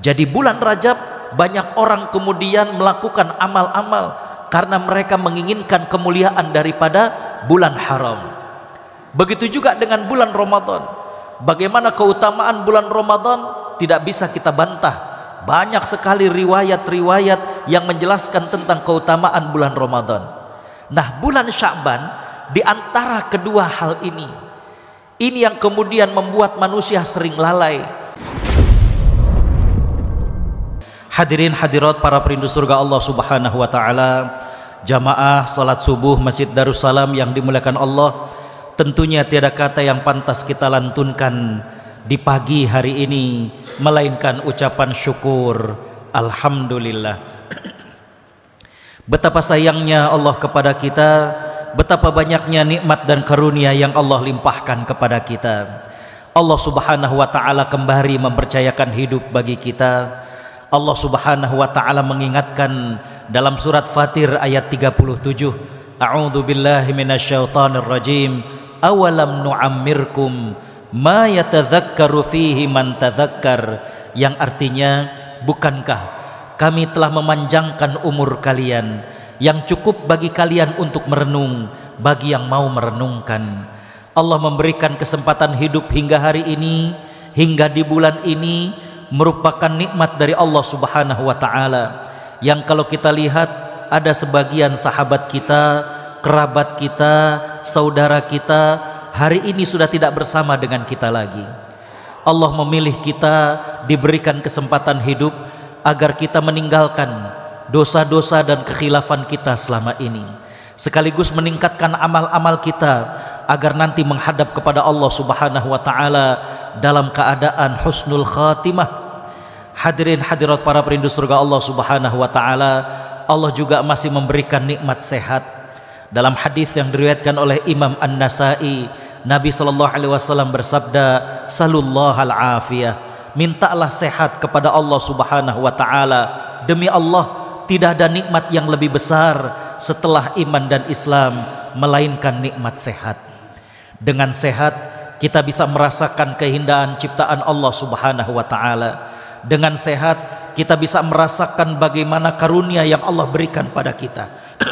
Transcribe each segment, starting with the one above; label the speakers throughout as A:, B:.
A: Jadi bulan Rajab banyak orang kemudian melakukan amal-amal karena mereka menginginkan kemuliaan daripada bulan haram. Begitu juga dengan bulan Ramadan. Bagaimana keutamaan bulan Ramadan tidak bisa kita bantah. Banyak sekali riwayat-riwayat yang menjelaskan tentang keutamaan bulan Ramadan. Nah, bulan Sya'ban di antara kedua hal ini ini yang kemudian membuat manusia sering lalai Hadirin hadirat para perindu surga Allah Subhanahu wa taala, jamaah salat subuh Masjid Darussalam yang dimuliakan Allah, tentunya tiada kata yang pantas kita lantunkan di pagi hari ini melainkan ucapan syukur alhamdulillah. Betapa sayangnya Allah kepada kita, betapa banyaknya nikmat dan karunia yang Allah limpahkan kepada kita. Allah Subhanahu wa taala kembali mempercayakan hidup bagi kita Allah Subhanahu wa taala mengingatkan dalam surat Fatir ayat 37 A'udzu billahi minasyaitonir rajim awalam nu'ammirkum ma yatadzakkaru fihi man tadzakkar yang artinya bukankah kami telah memanjangkan umur kalian yang cukup bagi kalian untuk merenung bagi yang mau merenungkan Allah memberikan kesempatan hidup hingga hari ini hingga di bulan ini merupakan nikmat dari Allah Subhanahu wa taala yang kalau kita lihat ada sebagian sahabat kita, kerabat kita, saudara kita hari ini sudah tidak bersama dengan kita lagi. Allah memilih kita diberikan kesempatan hidup agar kita meninggalkan dosa-dosa dan kekhilafan kita selama ini sekaligus meningkatkan amal-amal kita agar nanti menghadap kepada Allah Subhanahu wa taala dalam keadaan husnul khatimah. Hadirin hadirat para perindu surga Allah Subhanahu wa taala, Allah juga masih memberikan nikmat sehat. Dalam hadis yang diriwayatkan oleh Imam An-Nasa'i, Nabi sallallahu alaihi wasallam bersabda, "Salullahal afiyah." Mintalah sehat kepada Allah Subhanahu wa taala. Demi Allah, tidak ada nikmat yang lebih besar setelah iman dan Islam melainkan nikmat sehat. Dengan sehat kita bisa merasakan keindahan ciptaan Allah Subhanahu wa taala. Dengan sehat kita bisa merasakan bagaimana karunia yang Allah berikan pada kita.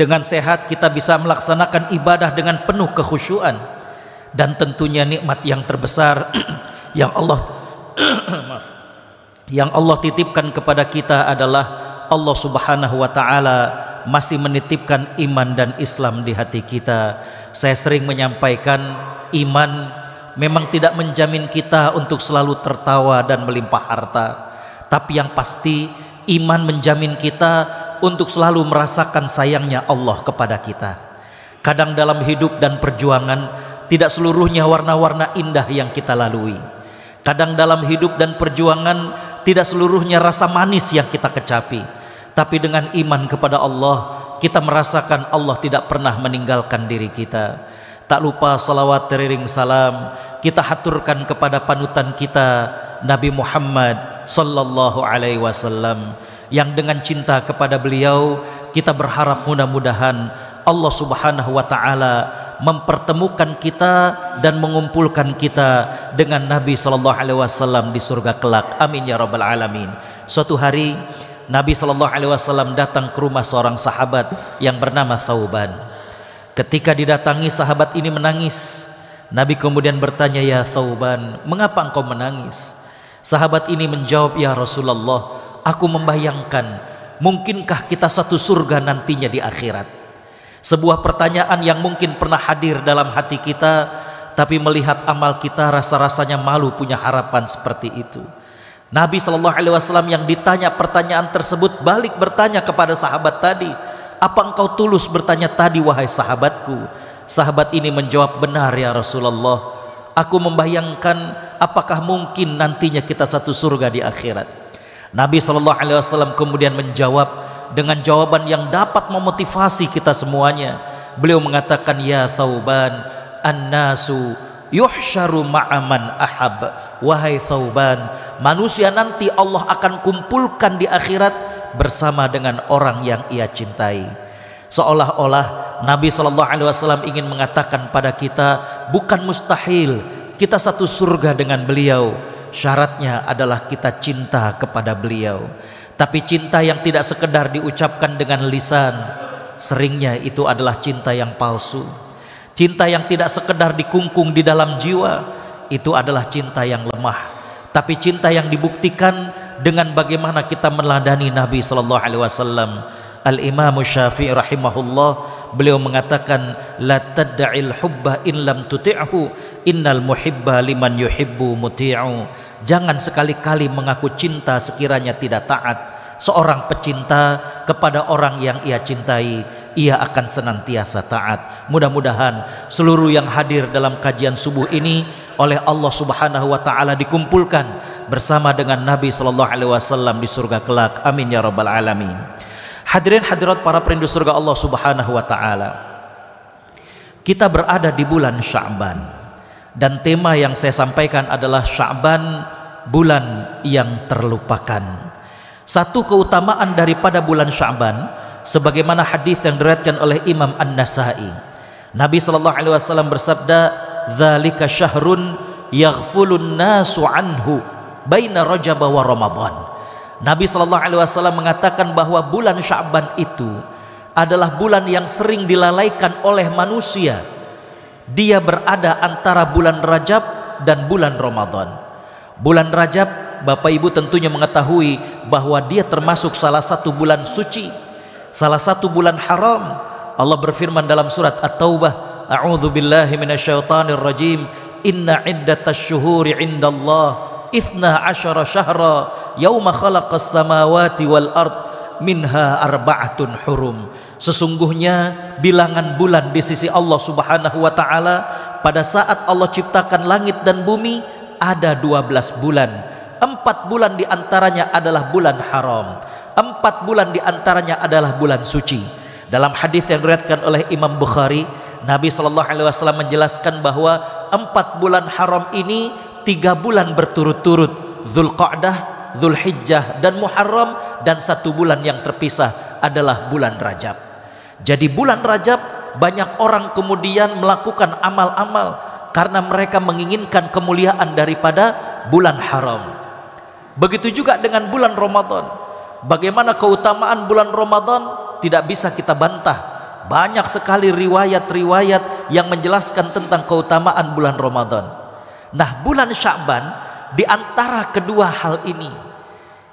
A: dengan sehat kita bisa melaksanakan ibadah dengan penuh kekhusyuan dan tentunya nikmat yang terbesar yang Allah yang Allah titipkan kepada kita adalah Allah Subhanahu wa taala masih menitipkan iman dan Islam di hati kita. Saya sering menyampaikan iman memang tidak menjamin kita untuk selalu tertawa dan melimpah harta. Tapi yang pasti iman menjamin kita untuk selalu merasakan sayangnya Allah kepada kita. Kadang dalam hidup dan perjuangan tidak seluruhnya warna-warna indah yang kita lalui. Kadang dalam hidup dan perjuangan tidak seluruhnya rasa manis yang kita kecapi tapi dengan iman kepada Allah kita merasakan Allah tidak pernah meninggalkan diri kita tak lupa salawat teriring salam kita haturkan kepada panutan kita Nabi Muhammad sallallahu alaihi wasallam yang dengan cinta kepada beliau kita berharap mudah-mudahan Allah Subhanahu wa taala mempertemukan kita dan mengumpulkan kita dengan Nabi sallallahu alaihi wasallam di surga kelak. Amin ya rabbal alamin. Suatu hari Nabi Shallallahu Alaihi Wasallam datang ke rumah seorang sahabat yang bernama Thauban. Ketika didatangi sahabat ini menangis. Nabi kemudian bertanya ya Thauban, mengapa engkau menangis? Sahabat ini menjawab ya Rasulullah, aku membayangkan mungkinkah kita satu surga nantinya di akhirat? Sebuah pertanyaan yang mungkin pernah hadir dalam hati kita tapi melihat amal kita rasa-rasanya malu punya harapan seperti itu. Nabi Shallallahu Alaihi Wasallam yang ditanya pertanyaan tersebut balik bertanya kepada sahabat tadi, apa engkau tulus bertanya tadi wahai sahabatku? Sahabat ini menjawab benar ya Rasulullah. Aku membayangkan apakah mungkin nantinya kita satu surga di akhirat. Nabi Shallallahu Alaihi Wasallam kemudian menjawab dengan jawaban yang dapat memotivasi kita semuanya. Beliau mengatakan ya Thauban, an-nasu yuhsyaru ma'aman ahab wahai sauban manusia nanti Allah akan kumpulkan di akhirat bersama dengan orang yang ia cintai seolah-olah Nabi Shallallahu Alaihi Wasallam ingin mengatakan pada kita bukan mustahil kita satu surga dengan beliau syaratnya adalah kita cinta kepada beliau tapi cinta yang tidak sekedar diucapkan dengan lisan seringnya itu adalah cinta yang palsu Cinta yang tidak sekedar dikungkung di dalam jiwa itu adalah cinta yang lemah. Tapi cinta yang dibuktikan dengan bagaimana kita meladani Nabi sallallahu alaihi wasallam. Al-Imam Syafi'i rahimahullah beliau mengatakan la tad'il hubba in lam tuti'hu innal muhibba liman yuhibbu muti'u. Jangan sekali-kali mengaku cinta sekiranya tidak taat. Seorang pecinta kepada orang yang ia cintai ia akan senantiasa taat. Mudah-mudahan seluruh yang hadir dalam kajian subuh ini oleh Allah Subhanahu wa taala dikumpulkan bersama dengan Nabi sallallahu alaihi wasallam di surga kelak. Amin ya rabbal alamin. Hadirin hadirat para perindu surga Allah Subhanahu wa taala. Kita berada di bulan Sya'ban dan tema yang saya sampaikan adalah Sya'ban bulan yang terlupakan. Satu keutamaan daripada bulan Sya'ban sebagaimana hadis yang diriwayatkan oleh Imam An-Nasa'i. Nabi sallallahu alaihi wasallam bersabda, "Dzalika syahrun yaghfulun nasu anhu baina Rajab wa Ramadan." Nabi sallallahu alaihi wasallam mengatakan bahwa bulan Sya'ban itu adalah bulan yang sering dilalaikan oleh manusia. Dia berada antara bulan Rajab dan bulan Ramadan. Bulan Rajab Bapak Ibu tentunya mengetahui bahwa dia termasuk salah satu bulan suci salah satu bulan haram Allah berfirman dalam surat At-Taubah A'udzu billahi minasyaitonir rajim inna iddatash shuhuri indallah ithna asyara syahra Yawma khalaqas samawati wal ard minha arba'atun hurum sesungguhnya bilangan bulan di sisi Allah Subhanahu wa taala pada saat Allah ciptakan langit dan bumi ada 12 bulan empat bulan diantaranya adalah bulan haram Empat bulan diantaranya adalah bulan suci. Dalam hadis yang diriatkan oleh Imam Bukhari, Nabi Shallallahu Alaihi Wasallam menjelaskan bahwa empat bulan haram ini tiga bulan berturut-turut, Zulqa'dah, Zulhijjah, dan Muharram, dan satu bulan yang terpisah adalah bulan Rajab. Jadi bulan Rajab banyak orang kemudian melakukan amal-amal karena mereka menginginkan kemuliaan daripada bulan haram. Begitu juga dengan bulan Ramadan. Bagaimana keutamaan bulan Ramadan tidak bisa kita bantah. Banyak sekali riwayat-riwayat yang menjelaskan tentang keutamaan bulan Ramadan. Nah, bulan Sya'ban di antara kedua hal ini.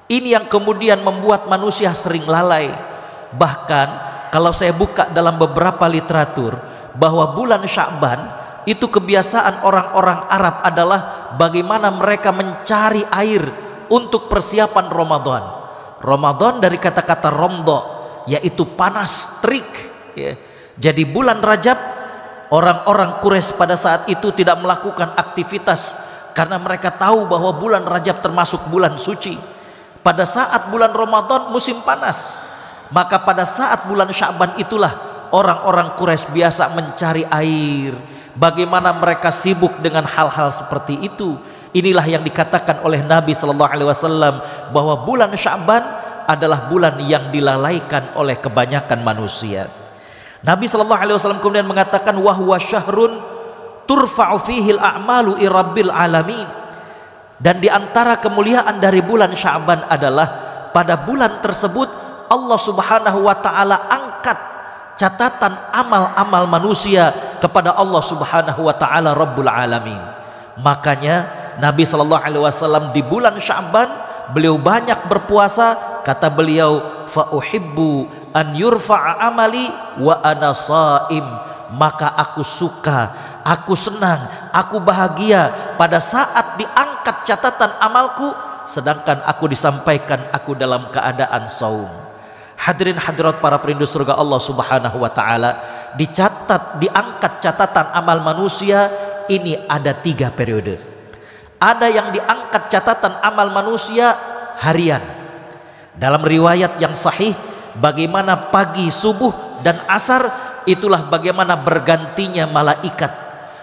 A: Ini yang kemudian membuat manusia sering lalai. Bahkan kalau saya buka dalam beberapa literatur bahwa bulan Sya'ban itu kebiasaan orang-orang Arab adalah bagaimana mereka mencari air untuk persiapan Ramadan Ramadan dari kata-kata romdo yaitu panas terik ya. jadi bulan Rajab orang-orang kures pada saat itu tidak melakukan aktivitas karena mereka tahu bahwa bulan Rajab termasuk bulan suci pada saat bulan Ramadan musim panas maka pada saat bulan Syaban itulah orang-orang kures biasa mencari air bagaimana mereka sibuk dengan hal-hal seperti itu Inilah yang dikatakan oleh Nabi Shallallahu Alaihi Wasallam bahwa bulan Syaban adalah bulan yang dilalaikan oleh kebanyakan manusia. Nabi Shallallahu Alaihi Wasallam kemudian mengatakan wahwa syahrun turfa'u fihil a'malu irabil alamin. Dan diantara kemuliaan dari bulan Syaban adalah pada bulan tersebut Allah Subhanahu wa taala angkat catatan amal-amal manusia kepada Allah Subhanahu wa taala Rabbul Alamin. Makanya Nabi Shallallahu Alaihi Wasallam di bulan Syaban beliau banyak berpuasa kata beliau fauhibbu an yurfa amali wa ana saim maka aku suka aku senang aku bahagia pada saat diangkat catatan amalku sedangkan aku disampaikan aku dalam keadaan saum hadirin hadirat para perindu surga Allah subhanahu wa ta'ala dicatat diangkat catatan amal manusia ini ada tiga periode ada yang diangkat catatan amal manusia harian. Dalam riwayat yang sahih, bagaimana pagi, subuh, dan asar itulah bagaimana bergantinya malaikat.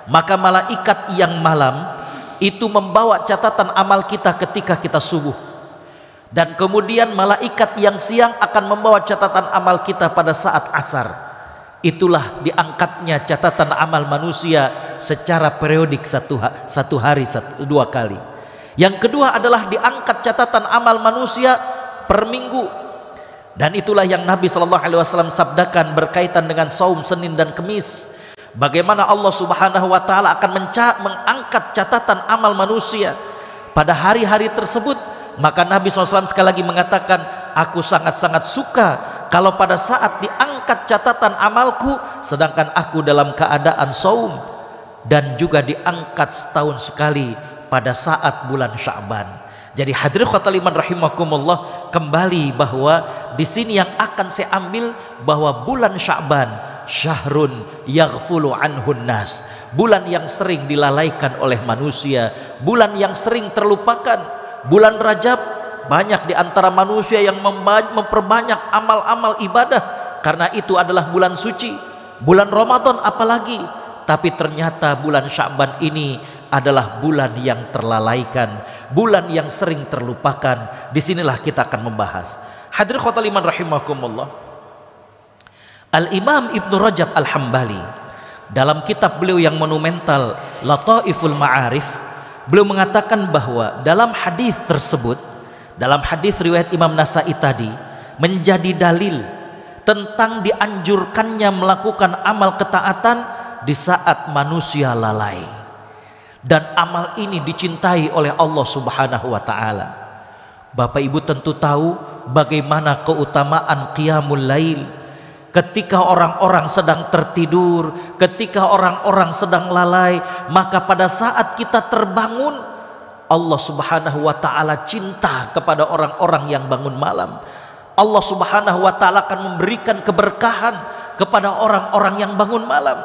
A: Maka malaikat yang malam itu membawa catatan amal kita ketika kita subuh. Dan kemudian malaikat yang siang akan membawa catatan amal kita pada saat asar itulah diangkatnya catatan amal manusia secara periodik satu, satu hari satu, dua kali yang kedua adalah diangkat catatan amal manusia per minggu dan itulah yang Nabi Shallallahu Alaihi Wasallam sabdakan berkaitan dengan saum Senin dan Kemis bagaimana Allah Subhanahu Wa Taala akan mengangkat catatan amal manusia pada hari-hari tersebut maka Nabi SAW sekali lagi mengatakan, aku sangat-sangat suka kalau pada saat diangkat catatan amalku, sedangkan aku dalam keadaan saum dan juga diangkat setahun sekali pada saat bulan Syaban. Jadi hadir khotaliman rahimakumullah kembali bahwa di sini yang akan saya ambil bahwa bulan Syaban syahrun yaghfulu anhun nas bulan yang sering dilalaikan oleh manusia bulan yang sering terlupakan Bulan Rajab banyak di antara manusia yang memperbanyak amal-amal ibadah karena itu adalah bulan suci. Bulan Ramadan apalagi, tapi ternyata bulan Sya'ban ini adalah bulan yang terlalaikan, bulan yang sering terlupakan. Disinilah kita akan membahas. Hadir khotaliman rahimakumullah. Al-Imam Ibnu Rajab Al-Hambali dalam kitab beliau yang monumental Lataiful Ma'arif beliau mengatakan bahwa dalam hadis tersebut dalam hadis riwayat Imam Nasai tadi menjadi dalil tentang dianjurkannya melakukan amal ketaatan di saat manusia lalai dan amal ini dicintai oleh Allah Subhanahu wa taala. Bapak Ibu tentu tahu bagaimana keutamaan qiyamul lail ketika orang-orang sedang tertidur, ketika orang-orang sedang lalai, maka pada saat kita terbangun, Allah Subhanahu wa taala cinta kepada orang-orang yang bangun malam. Allah Subhanahu wa taala akan memberikan keberkahan kepada orang-orang yang bangun malam.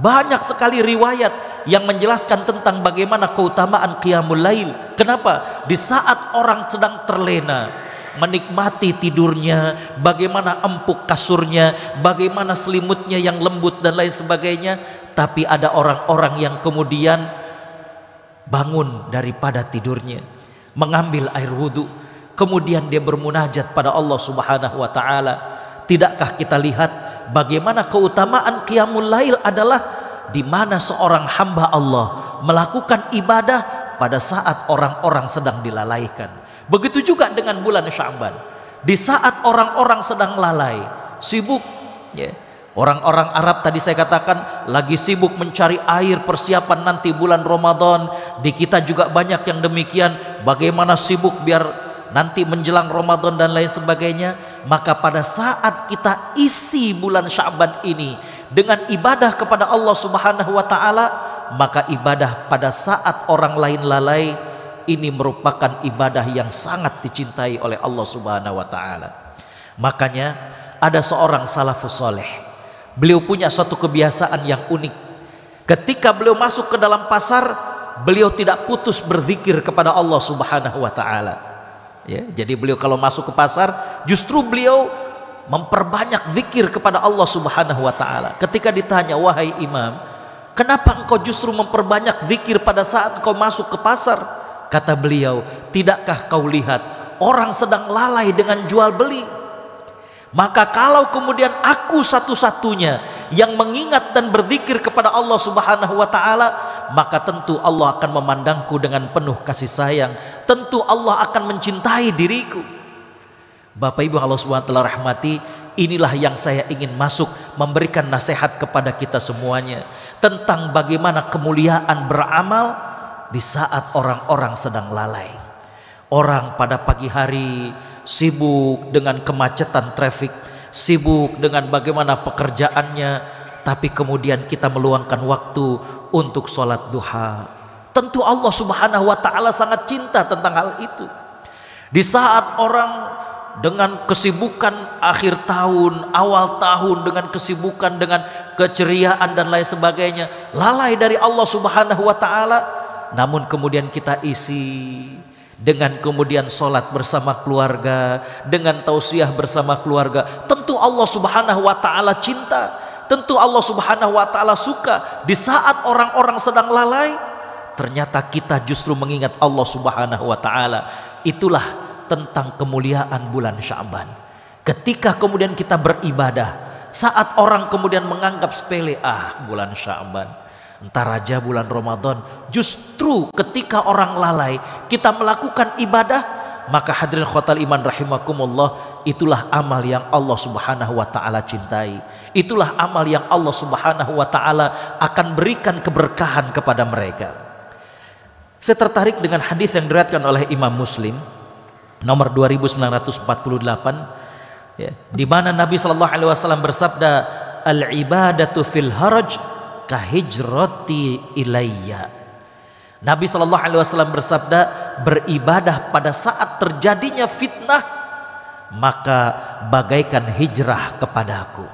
A: Banyak sekali riwayat yang menjelaskan tentang bagaimana keutamaan qiyamul lail. Kenapa? Di saat orang sedang terlena, menikmati tidurnya, bagaimana empuk kasurnya, bagaimana selimutnya yang lembut dan lain sebagainya. Tapi ada orang-orang yang kemudian bangun daripada tidurnya, mengambil air wudhu, kemudian dia bermunajat pada Allah Subhanahu wa Ta'ala. Tidakkah kita lihat bagaimana keutamaan Qiyamul Lail adalah di mana seorang hamba Allah melakukan ibadah pada saat orang-orang sedang dilalaikan. Begitu juga dengan bulan Sya'ban. Di saat orang-orang sedang lalai, sibuk ya. Orang-orang Arab tadi saya katakan lagi sibuk mencari air persiapan nanti bulan Ramadan. Di kita juga banyak yang demikian, bagaimana sibuk biar nanti menjelang Ramadan dan lain sebagainya. Maka pada saat kita isi bulan Sya'ban ini dengan ibadah kepada Allah Subhanahu wa taala, maka ibadah pada saat orang lain lalai ini merupakan ibadah yang sangat dicintai oleh Allah Subhanahu wa taala. Makanya ada seorang salafus soleh. Beliau punya satu kebiasaan yang unik. Ketika beliau masuk ke dalam pasar, beliau tidak putus berzikir kepada Allah Subhanahu wa taala. Ya, jadi beliau kalau masuk ke pasar, justru beliau memperbanyak zikir kepada Allah Subhanahu wa taala. Ketika ditanya, "Wahai imam, kenapa engkau justru memperbanyak zikir pada saat engkau masuk ke pasar?" Kata beliau, "Tidakkah kau lihat orang sedang lalai dengan jual beli? Maka kalau kemudian aku satu-satunya yang mengingat dan berzikir kepada Allah Subhanahu wa taala, maka tentu Allah akan memandangku dengan penuh kasih sayang. Tentu Allah akan mencintai diriku." Bapak Ibu Allah Subhanahu wa taala rahmati, inilah yang saya ingin masuk memberikan nasihat kepada kita semuanya tentang bagaimana kemuliaan beramal di saat orang-orang sedang lalai. Orang pada pagi hari sibuk dengan kemacetan trafik, sibuk dengan bagaimana pekerjaannya, tapi kemudian kita meluangkan waktu untuk sholat duha. Tentu Allah Subhanahu wa Ta'ala sangat cinta tentang hal itu. Di saat orang dengan kesibukan akhir tahun, awal tahun dengan kesibukan dengan keceriaan dan lain sebagainya, lalai dari Allah Subhanahu wa taala, namun kemudian kita isi dengan kemudian sholat bersama keluarga, dengan tausiah bersama keluarga, tentu Allah Subhanahu wa Ta'ala cinta, tentu Allah Subhanahu wa Ta'ala suka di saat orang-orang sedang lalai. Ternyata kita justru mengingat Allah Subhanahu wa Ta'ala. Itulah tentang kemuliaan bulan Syaban. Ketika kemudian kita beribadah, saat orang kemudian menganggap sepele, "Ah, bulan Syaban." Ntar aja bulan Ramadan, justru ketika orang lalai, kita melakukan ibadah, maka hadirin khotal iman rahimakumullah, itulah amal yang Allah subhanahu wa ta'ala cintai. Itulah amal yang Allah subhanahu wa ta'ala akan berikan keberkahan kepada mereka. Saya tertarik dengan hadis yang diriatkan oleh Imam Muslim, nomor 2948, ya, di mana Nabi Shallallahu Alaihi Wasallam bersabda, al ibadatu fil haraj kahijrati ilayya. Nabi Shallallahu Alaihi Wasallam bersabda beribadah pada saat terjadinya fitnah maka bagaikan hijrah kepadaku.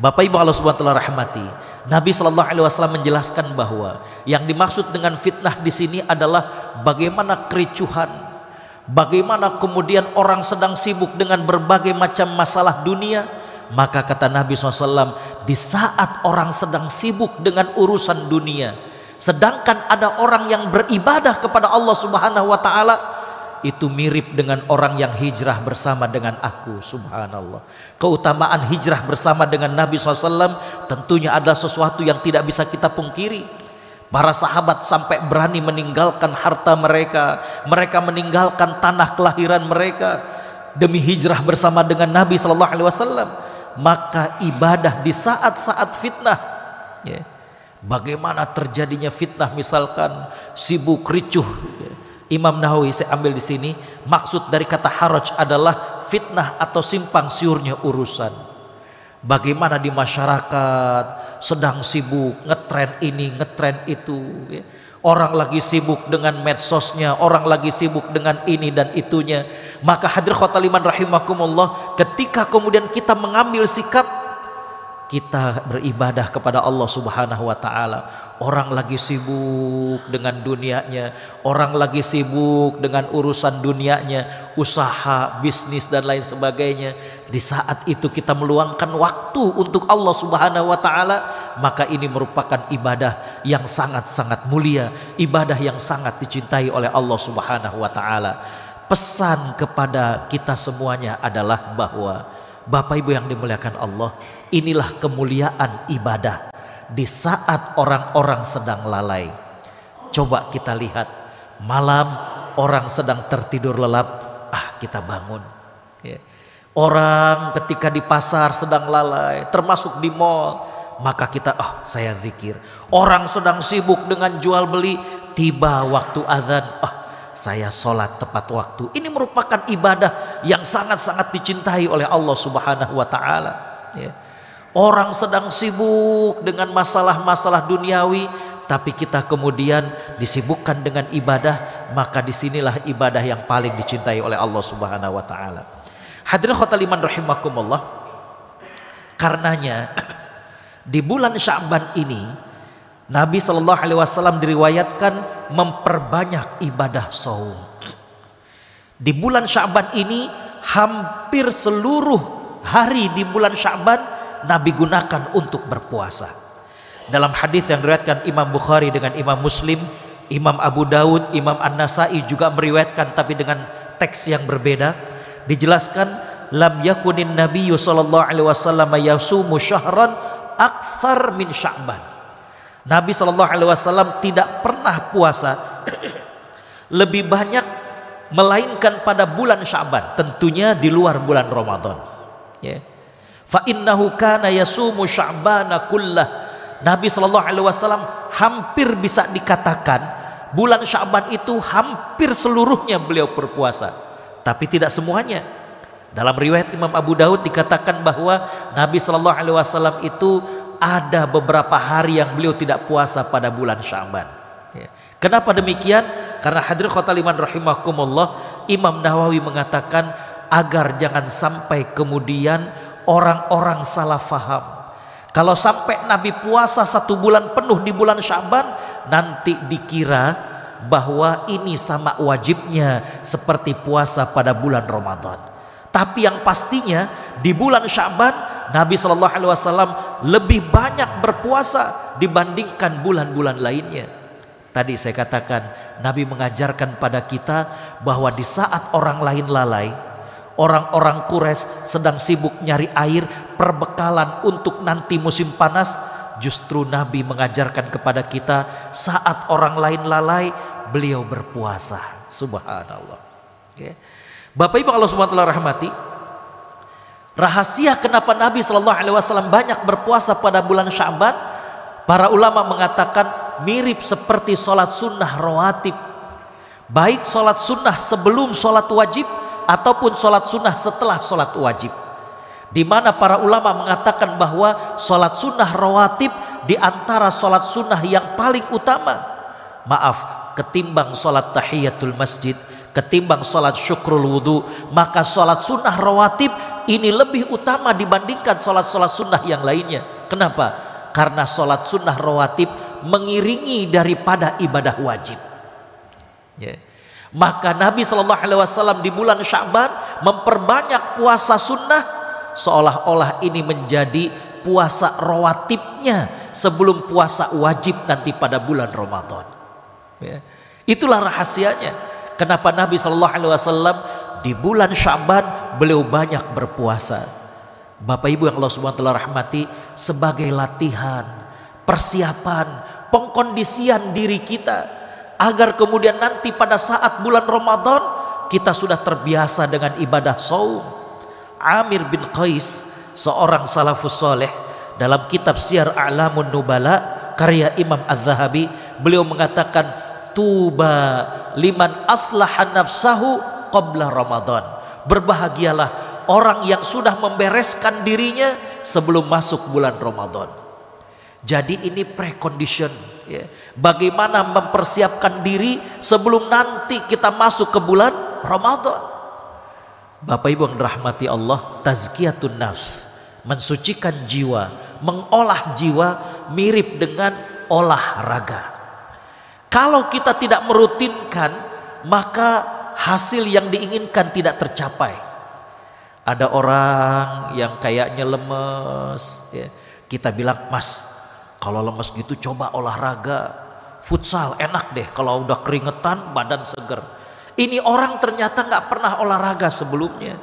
A: Bapak Ibu Allah Subhanahu Wa rahmati. Nabi Shallallahu Alaihi Wasallam menjelaskan bahwa yang dimaksud dengan fitnah di sini adalah bagaimana kericuhan, bagaimana kemudian orang sedang sibuk dengan berbagai macam masalah dunia, maka kata Nabi SAW, di saat orang sedang sibuk dengan urusan dunia, sedangkan ada orang yang beribadah kepada Allah Subhanahu wa Ta'ala, itu mirip dengan orang yang hijrah bersama dengan aku subhanallah keutamaan hijrah bersama dengan Nabi SAW tentunya adalah sesuatu yang tidak bisa kita pungkiri para sahabat sampai berani meninggalkan harta mereka mereka meninggalkan tanah kelahiran mereka demi hijrah bersama dengan Nabi Shallallahu Alaihi Wasallam maka ibadah di saat-saat fitnah ya, bagaimana terjadinya fitnah misalkan sibuk ricuh ya. Imam Nawawi saya ambil di sini maksud dari kata haraj adalah fitnah atau simpang siurnya urusan bagaimana di masyarakat sedang sibuk ngetren ini ngetren itu ya Orang lagi sibuk dengan medsosnya, orang lagi sibuk dengan ini dan itunya. Maka hadir khotaliman rahimakumullah, ketika kemudian kita mengambil sikap kita beribadah kepada Allah Subhanahu wa taala. Orang lagi sibuk dengan dunianya, orang lagi sibuk dengan urusan dunianya, usaha, bisnis dan lain sebagainya. Di saat itu kita meluangkan waktu untuk Allah Subhanahu wa taala, maka ini merupakan ibadah yang sangat-sangat mulia, ibadah yang sangat dicintai oleh Allah Subhanahu wa taala. Pesan kepada kita semuanya adalah bahwa Bapak Ibu yang dimuliakan Allah, Inilah kemuliaan ibadah di saat orang-orang sedang lalai. Coba kita lihat malam orang sedang tertidur lelap, ah kita bangun. Ya. Orang ketika di pasar sedang lalai, termasuk di mall, maka kita oh saya zikir. Orang sedang sibuk dengan jual beli, tiba waktu azan, oh saya sholat tepat waktu. Ini merupakan ibadah yang sangat-sangat dicintai oleh Allah Subhanahu wa Ta'ala. Ya. Orang sedang sibuk dengan masalah-masalah duniawi, tapi kita kemudian disibukkan dengan ibadah, maka disinilah ibadah yang paling dicintai oleh Allah Subhanahu wa taala. Hadirin khotiman rahimakumullah. Karenanya di bulan Sya'ban ini Nabi Shallallahu alaihi wasallam diriwayatkan memperbanyak ibadah saum. Di bulan Sya'ban ini hampir seluruh hari di bulan Sya'ban Nabi gunakan untuk berpuasa. Dalam hadis yang diriwayatkan Imam Bukhari dengan Imam Muslim, Imam Abu Daud, Imam An-Nasai juga meriwayatkan tapi dengan teks yang berbeda. Dijelaskan lam yakunin nabiyyu sallallahu alaihi wasallam yasumu syahran akthar min sya'ban. Nabi sallallahu tidak pernah puasa lebih banyak melainkan pada bulan Sya'ban, tentunya di luar bulan Ramadan. Ya. Yeah fa innahu kana yasumu sya'bana kullah Nabi sallallahu alaihi wasallam hampir bisa dikatakan bulan Sya'ban itu hampir seluruhnya beliau berpuasa tapi tidak semuanya dalam riwayat Imam Abu Daud dikatakan bahwa Nabi sallallahu alaihi wasallam itu ada beberapa hari yang beliau tidak puasa pada bulan Sya'ban ya. kenapa demikian karena hadir kota liman rahimahkumullah Imam Nawawi mengatakan agar jangan sampai kemudian orang-orang salah faham. Kalau sampai Nabi puasa satu bulan penuh di bulan Syaban, nanti dikira bahwa ini sama wajibnya seperti puasa pada bulan Ramadan. Tapi yang pastinya di bulan Syaban Nabi Shallallahu Alaihi Wasallam lebih banyak berpuasa dibandingkan bulan-bulan lainnya. Tadi saya katakan Nabi mengajarkan pada kita bahwa di saat orang lain lalai, Orang-orang kures sedang sibuk nyari air perbekalan untuk nanti musim panas. Justru Nabi mengajarkan kepada kita saat orang lain lalai, beliau berpuasa. Subhanallah. Okay. Bapak Ibu Allah SWT rahmati, rahasia kenapa Nabi Shallallahu alaihi wasallam banyak berpuasa pada bulan Sya'ban, para ulama mengatakan mirip seperti sholat sunnah rawatib. Baik sholat sunnah sebelum sholat wajib ataupun sholat sunnah setelah sholat wajib di mana para ulama mengatakan bahwa sholat sunnah rawatib di antara sholat sunnah yang paling utama maaf ketimbang sholat tahiyatul masjid ketimbang sholat syukrul wudhu maka sholat sunnah rawatib ini lebih utama dibandingkan sholat-sholat sunnah yang lainnya kenapa? karena sholat sunnah rawatib mengiringi daripada ibadah wajib yeah. Maka Nabi Shallallahu Alaihi Wasallam di bulan Syaban memperbanyak puasa sunnah seolah-olah ini menjadi puasa rawatibnya sebelum puasa wajib nanti pada bulan Ramadan. Ya. Itulah rahasianya. Kenapa Nabi Shallallahu Alaihi Wasallam di bulan Syaban beliau banyak berpuasa. Bapak Ibu yang Allah SWT telah rahmati sebagai latihan, persiapan, pengkondisian diri kita agar kemudian nanti pada saat bulan Ramadan kita sudah terbiasa dengan ibadah saum. Amir bin Qais, seorang salafus soleh dalam kitab Syiar A'lamun Nubala karya Imam Az-Zahabi, beliau mengatakan tuba liman aslaha nafsahu qabla Ramadan. Berbahagialah orang yang sudah membereskan dirinya sebelum masuk bulan Ramadan. Jadi ini precondition ya. bagaimana mempersiapkan diri sebelum nanti kita masuk ke bulan Ramadan Bapak Ibu yang rahmati Allah tazkiyatun nafs mensucikan jiwa mengolah jiwa mirip dengan olahraga kalau kita tidak merutinkan maka hasil yang diinginkan tidak tercapai ada orang yang kayaknya lemes ya. kita bilang mas kalau lemes gitu coba olahraga, futsal enak deh kalau udah keringetan badan seger. Ini orang ternyata nggak pernah olahraga sebelumnya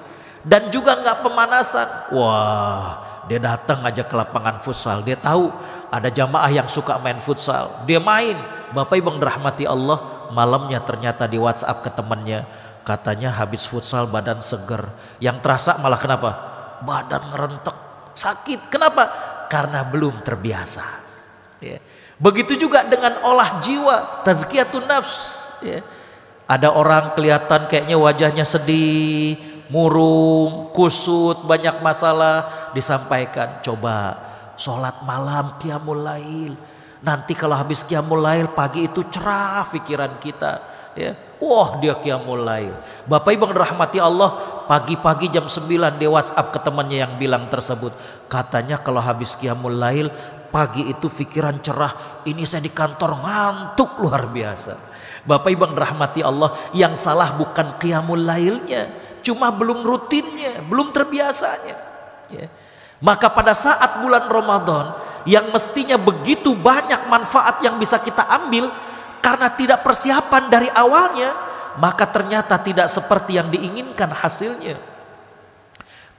A: dan juga nggak pemanasan. Wah, dia datang aja ke lapangan futsal. Dia tahu ada jamaah yang suka main futsal. Dia main. Bapak Ibu rahmati Allah, malamnya ternyata di WhatsApp ke temannya, katanya habis futsal badan seger. Yang terasa malah kenapa? Badan ngerentek, sakit. Kenapa? Karena belum terbiasa ya. begitu juga dengan olah jiwa tazkiyatun nafs ya. ada orang kelihatan kayaknya wajahnya sedih murung kusut banyak masalah disampaikan coba sholat malam qiyamul lail nanti kalau habis qiyamul lail pagi itu cerah pikiran kita ya wah dia qiyamul lail Bapak Ibu rahmati Allah pagi-pagi jam 9 dia WhatsApp ke temannya yang bilang tersebut katanya kalau habis qiyamul lail pagi itu pikiran cerah. Ini saya di kantor ngantuk luar biasa. Bapak Ibu rahmati Allah, yang salah bukan qiyamul lailnya, cuma belum rutinnya, belum terbiasanya. Ya. Maka pada saat bulan Ramadan yang mestinya begitu banyak manfaat yang bisa kita ambil karena tidak persiapan dari awalnya, maka ternyata tidak seperti yang diinginkan hasilnya.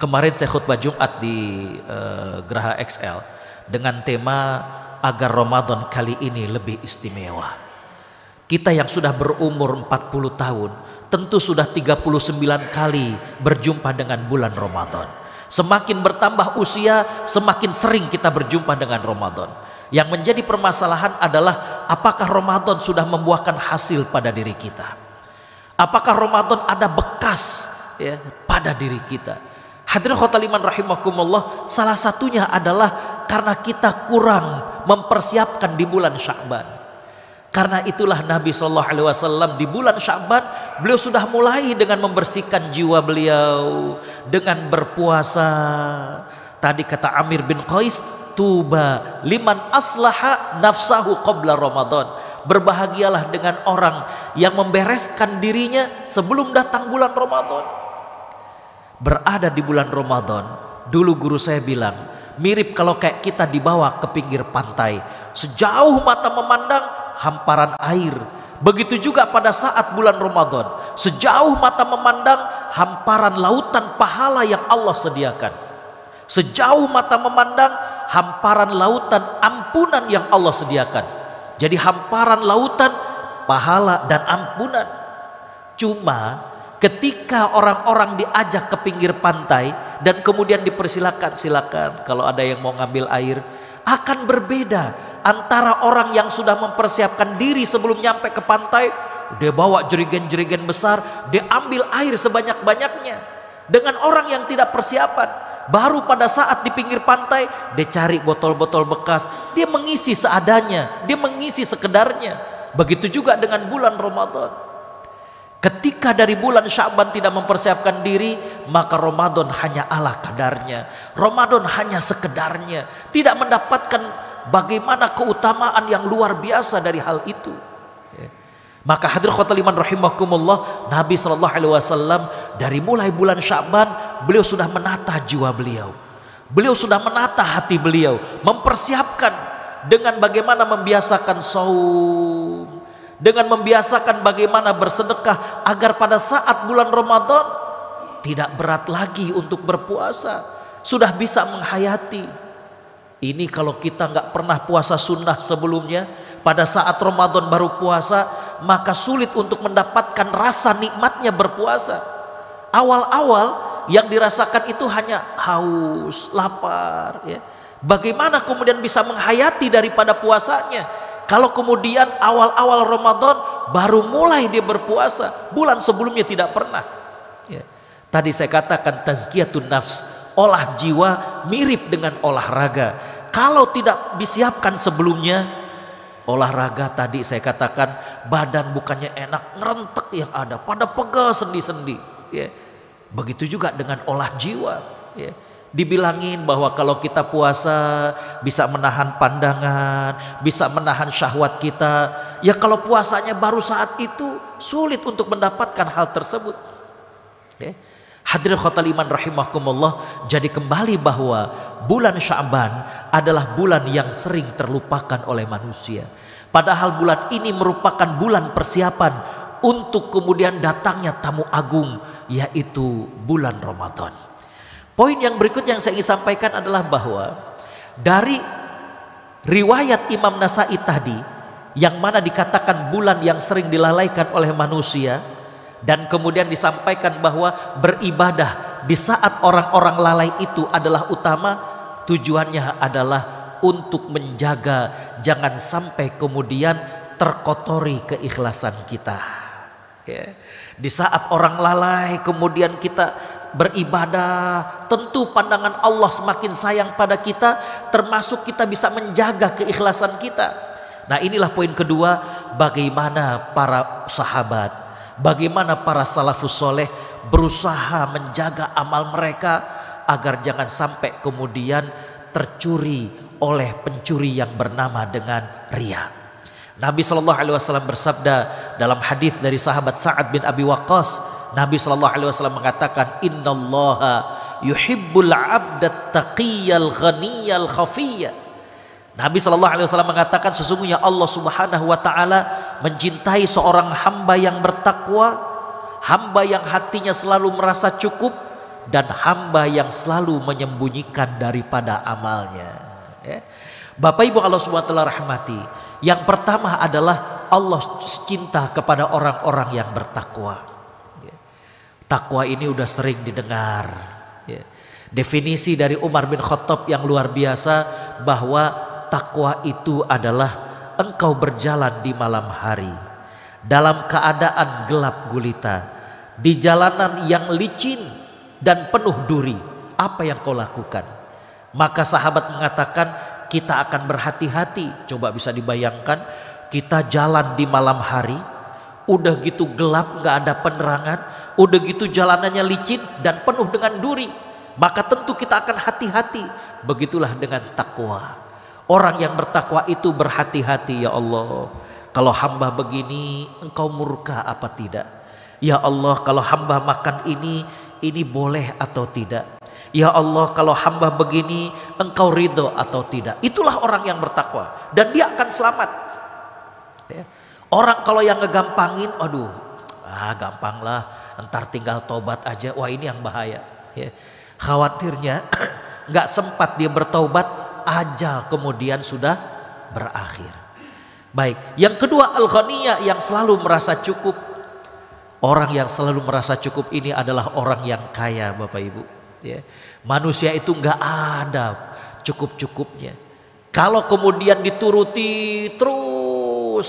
A: Kemarin saya khutbah Jumat di uh, eh, Graha XL dengan tema agar Ramadan kali ini lebih istimewa. Kita yang sudah berumur 40 tahun tentu sudah 39 kali berjumpa dengan bulan Ramadan. Semakin bertambah usia, semakin sering kita berjumpa dengan Ramadan. Yang menjadi permasalahan adalah apakah Ramadan sudah membuahkan hasil pada diri kita? Apakah Ramadan ada bekas ya, pada diri kita? Hadirin khotaliman rahimakumullah, salah satunya adalah karena kita kurang mempersiapkan di bulan Sya'ban. Karena itulah Nabi Shallallahu Alaihi Wasallam di bulan Syaban beliau sudah mulai dengan membersihkan jiwa beliau dengan berpuasa. Tadi kata Amir bin Qais, tuba liman aslaha nafsahu qabla Ramadan. Berbahagialah dengan orang yang membereskan dirinya sebelum datang bulan Ramadan berada di bulan Ramadan, dulu guru saya bilang, mirip kalau kayak kita dibawa ke pinggir pantai. Sejauh mata memandang, hamparan air. Begitu juga pada saat bulan Ramadan. Sejauh mata memandang, hamparan lautan pahala yang Allah sediakan. Sejauh mata memandang, hamparan lautan ampunan yang Allah sediakan. Jadi hamparan lautan pahala dan ampunan. Cuma ketika orang-orang diajak ke pinggir pantai dan kemudian dipersilakan silakan kalau ada yang mau ngambil air akan berbeda antara orang yang sudah mempersiapkan diri sebelum nyampe ke pantai dia bawa jerigen-jerigen besar dia ambil air sebanyak-banyaknya dengan orang yang tidak persiapan baru pada saat di pinggir pantai dia cari botol-botol bekas dia mengisi seadanya dia mengisi sekedarnya begitu juga dengan bulan Ramadan ketika dari bulan Syaban tidak mempersiapkan diri, maka Ramadan hanya ala kadarnya. Ramadan hanya sekedarnya, tidak mendapatkan bagaimana keutamaan yang luar biasa dari hal itu. Ya. Maka hadir iman rahimahkumullah Nabi Shallallahu Alaihi Wasallam dari mulai bulan Syaban beliau sudah menata jiwa beliau, beliau sudah menata hati beliau, mempersiapkan dengan bagaimana membiasakan saum, dengan membiasakan bagaimana bersedekah agar pada saat bulan Ramadan tidak berat lagi untuk berpuasa sudah bisa menghayati ini kalau kita nggak pernah puasa sunnah sebelumnya pada saat Ramadan baru puasa maka sulit untuk mendapatkan rasa nikmatnya berpuasa awal-awal yang dirasakan itu hanya haus, lapar ya. Bagaimana kemudian bisa menghayati daripada puasanya kalau kemudian awal-awal Ramadan baru mulai dia berpuasa, bulan sebelumnya tidak pernah. Ya. Tadi saya katakan tazkiyatun nafs, olah jiwa mirip dengan olahraga. Kalau tidak disiapkan sebelumnya, olahraga tadi saya katakan badan bukannya enak, ngerentek yang ada, pada pegel sendi-sendi. Ya. Begitu juga dengan olah jiwa. Ya Dibilangin bahwa kalau kita puasa bisa menahan pandangan, bisa menahan syahwat kita. Ya kalau puasanya baru saat itu sulit untuk mendapatkan hal tersebut. Okay. Hadirin khotal iman rahimahkumullah jadi kembali bahwa bulan Sya'ban adalah bulan yang sering terlupakan oleh manusia. Padahal bulan ini merupakan bulan persiapan untuk kemudian datangnya tamu agung yaitu bulan Ramadan. Poin yang berikut yang saya ingin sampaikan adalah bahwa dari riwayat Imam Nasai tadi yang mana dikatakan bulan yang sering dilalaikan oleh manusia dan kemudian disampaikan bahwa beribadah di saat orang-orang lalai itu adalah utama tujuannya adalah untuk menjaga jangan sampai kemudian terkotori keikhlasan kita. Ya. Di saat orang lalai kemudian kita beribadah, tentu pandangan Allah semakin sayang pada kita, termasuk kita bisa menjaga keikhlasan kita. Nah, inilah poin kedua, bagaimana para sahabat, bagaimana para salafus soleh berusaha menjaga amal mereka agar jangan sampai kemudian tercuri oleh pencuri yang bernama dengan ria. Nabi Shallallahu Alaihi Wasallam bersabda dalam hadis dari sahabat Saad bin Abi Waqqas, Nabi Shallallahu Alaihi Wasallam mengatakan innallaha yuhibbul abdat taqiyal ghaniyal khafiyya Nabi Shallallahu Alaihi Wasallam mengatakan sesungguhnya Allah Subhanahu Wa Taala mencintai seorang hamba yang bertakwa, hamba yang hatinya selalu merasa cukup dan hamba yang selalu menyembunyikan daripada amalnya. Ya. Bapak Ibu Allah Subhanahu Wa Taala rahmati. Yang pertama adalah Allah cinta kepada orang-orang yang bertakwa. Takwa ini udah sering didengar. Ya. Definisi dari Umar bin Khattab yang luar biasa bahwa takwa itu adalah engkau berjalan di malam hari dalam keadaan gelap gulita di jalanan yang licin dan penuh duri. Apa yang kau lakukan? Maka sahabat mengatakan kita akan berhati-hati. Coba bisa dibayangkan kita jalan di malam hari udah gitu gelap gak ada penerangan, udah gitu jalanannya licin dan penuh dengan duri. Maka tentu kita akan hati-hati. Begitulah dengan takwa. Orang yang bertakwa itu berhati-hati ya Allah. Kalau hamba begini engkau murka apa tidak? Ya Allah kalau hamba makan ini ini boleh atau tidak? Ya Allah kalau hamba begini engkau ridho atau tidak? Itulah orang yang bertakwa dan dia akan selamat Orang kalau yang ngegampangin, aduh, ah gampang lah, ntar tinggal tobat aja. Wah ini yang bahaya. Ya. Khawatirnya nggak sempat dia bertobat, ajal kemudian sudah berakhir. Baik, yang kedua al yang selalu merasa cukup. Orang yang selalu merasa cukup ini adalah orang yang kaya Bapak Ibu. Ya. Manusia itu nggak ada cukup-cukupnya. Kalau kemudian dituruti terus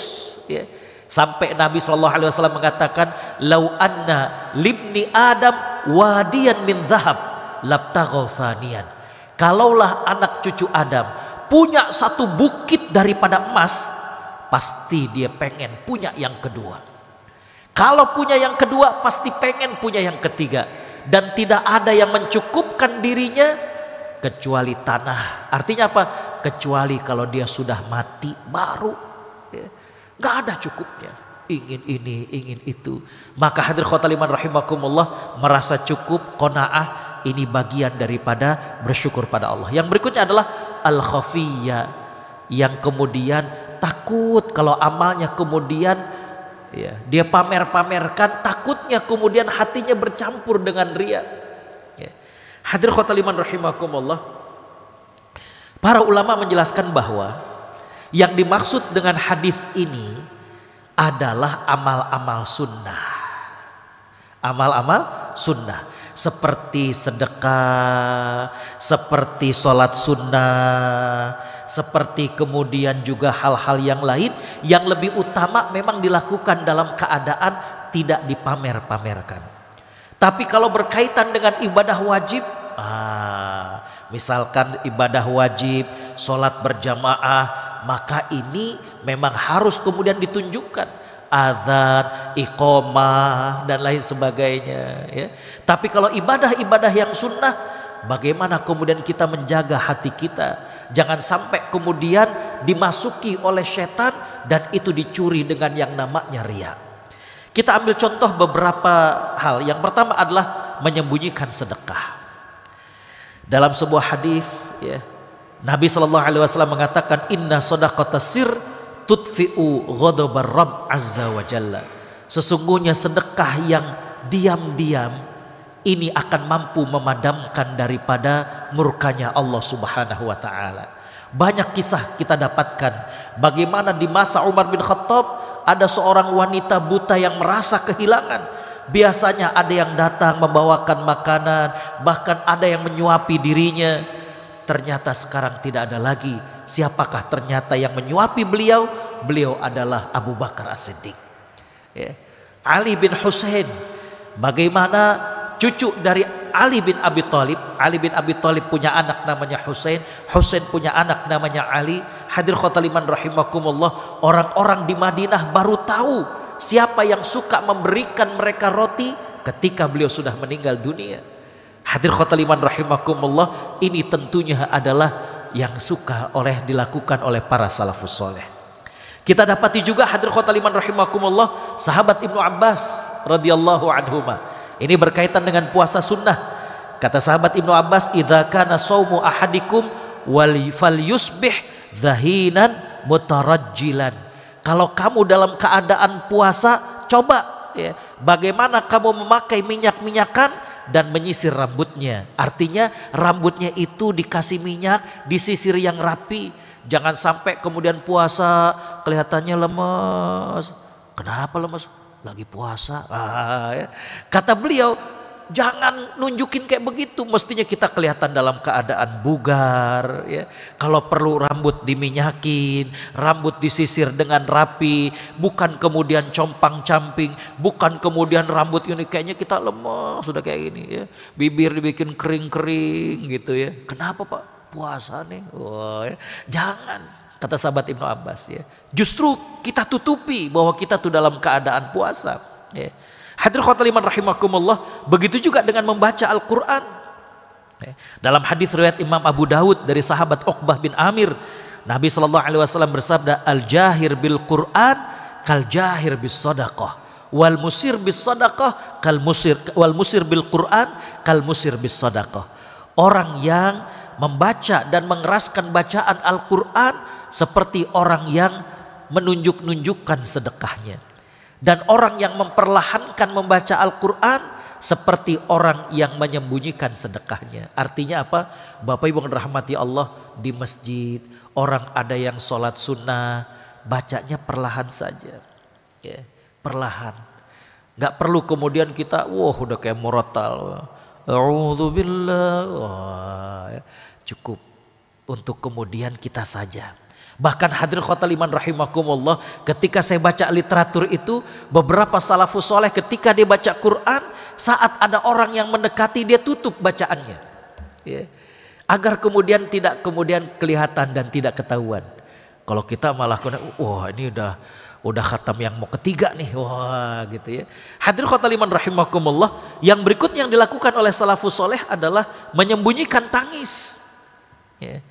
A: ya. Sampai Nabi Shallallahu Alaihi Wasallam mengatakan, lau anna libni Adam wadian min zahab labtaghofanian. Kalaulah anak cucu Adam punya satu bukit daripada emas, pasti dia pengen punya yang kedua. Kalau punya yang kedua, pasti pengen punya yang ketiga. Dan tidak ada yang mencukupkan dirinya kecuali tanah. Artinya apa? Kecuali kalau dia sudah mati baru Gak ada cukupnya. Ingin ini, ingin itu. Maka hadir khotaliman rahimakumullah merasa cukup, kona'ah. Ini bagian daripada bersyukur pada Allah. Yang berikutnya adalah al-khafiyya. Yang kemudian takut kalau amalnya kemudian ya, dia pamer-pamerkan. Takutnya kemudian hatinya bercampur dengan ria. Ya. Hadir khotaliman rahimakumullah. Para ulama menjelaskan bahwa yang dimaksud dengan hadis ini adalah amal-amal sunnah. Amal-amal sunnah seperti sedekah, seperti sholat sunnah, seperti kemudian juga hal-hal yang lain yang lebih utama memang dilakukan dalam keadaan tidak dipamer-pamerkan. Tapi kalau berkaitan dengan ibadah wajib, ah, misalkan ibadah wajib, sholat berjamaah, maka ini memang harus kemudian ditunjukkan azan, iqomah dan lain sebagainya ya. Tapi kalau ibadah-ibadah yang sunnah bagaimana kemudian kita menjaga hati kita jangan sampai kemudian dimasuki oleh setan dan itu dicuri dengan yang namanya ria. Kita ambil contoh beberapa hal. Yang pertama adalah menyembunyikan sedekah. Dalam sebuah hadis ya, Nabi Shallallahu Alaihi Wasallam mengatakan inna sodakota sir tutfiu ghodobar Rabb azza wa Sesungguhnya sedekah yang diam-diam ini akan mampu memadamkan daripada murkanya Allah Subhanahu wa taala. Banyak kisah kita dapatkan bagaimana di masa Umar bin Khattab ada seorang wanita buta yang merasa kehilangan. Biasanya ada yang datang membawakan makanan, bahkan ada yang menyuapi dirinya ternyata sekarang tidak ada lagi siapakah ternyata yang menyuapi beliau beliau adalah Abu Bakar As-Siddiq ya. Ali bin Hussein bagaimana cucu dari Ali bin Abi Thalib Ali bin Abi Thalib punya anak namanya Hussein Hussein punya anak namanya Ali hadir khotaliman rahimakumullah orang-orang di Madinah baru tahu siapa yang suka memberikan mereka roti ketika beliau sudah meninggal dunia Hadir khotaliman rahimakumullah ini tentunya adalah yang suka oleh dilakukan oleh para salafus soleh. Kita dapati juga hadir khotaliman rahimakumullah sahabat Ibnu Abbas radhiyallahu anhuma. Ini berkaitan dengan puasa sunnah. Kata sahabat Ibnu Abbas, "Idza kana saumu ahadikum wal yusbih zahinan mutarajjilan." Kalau kamu dalam keadaan puasa, coba ya, bagaimana kamu memakai minyak-minyakan dan menyisir rambutnya. Artinya rambutnya itu dikasih minyak, disisir yang rapi. Jangan sampai kemudian puasa kelihatannya lemes. Kenapa lemes? Lagi puasa. Ah, ya. Kata beliau, Jangan nunjukin kayak begitu. Mestinya kita kelihatan dalam keadaan bugar. Ya. Kalau perlu rambut diminyakin, rambut disisir dengan rapi, bukan kemudian compang camping, bukan kemudian rambut ini kayaknya kita lemah sudah kayak gini. Ya. Bibir dibikin kering-kering gitu ya. Kenapa pak? Puasa nih. Wah, ya. Jangan kata sahabat Ibnu Abbas ya. Justru kita tutupi bahwa kita tuh dalam keadaan puasa. Ya. Hadir khotaliman rahimakumullah, begitu juga dengan membaca Al-Quran. Eh, dalam hadis riwayat Imam Abu Dawud dari sahabat Uqbah bin Amir, Nabi Shallallahu Alaihi Wasallam bersabda, al-jahir bil Quran kal jahir bis sodakoh wal musir bis sodakoh kal musir wal musir bil Quran kal musir bis sodakoh. Orang yang membaca dan mengeraskan bacaan Al-Quran seperti orang yang menunjuk-nunjukkan sedekahnya. Dan orang yang memperlahankan membaca Al-Quran seperti orang yang menyembunyikan sedekahnya. Artinya apa? Bapak Ibu yang rahmati Allah di masjid. Orang ada yang sholat sunnah. Bacanya perlahan saja. Ya, perlahan. Gak perlu kemudian kita, wah udah kayak murotal. A'udzubillah. Ya. cukup untuk kemudian kita saja. Bahkan hadir iman rahimakumullah ketika saya baca literatur itu beberapa salafus soleh ketika dia baca Quran saat ada orang yang mendekati dia tutup bacaannya. Ya. Agar kemudian tidak kemudian kelihatan dan tidak ketahuan. Kalau kita malah kena, wah ini udah udah khatam yang mau ketiga nih wah gitu ya hadir iman rahimakumullah yang berikut yang dilakukan oleh salafus soleh adalah menyembunyikan tangis ya.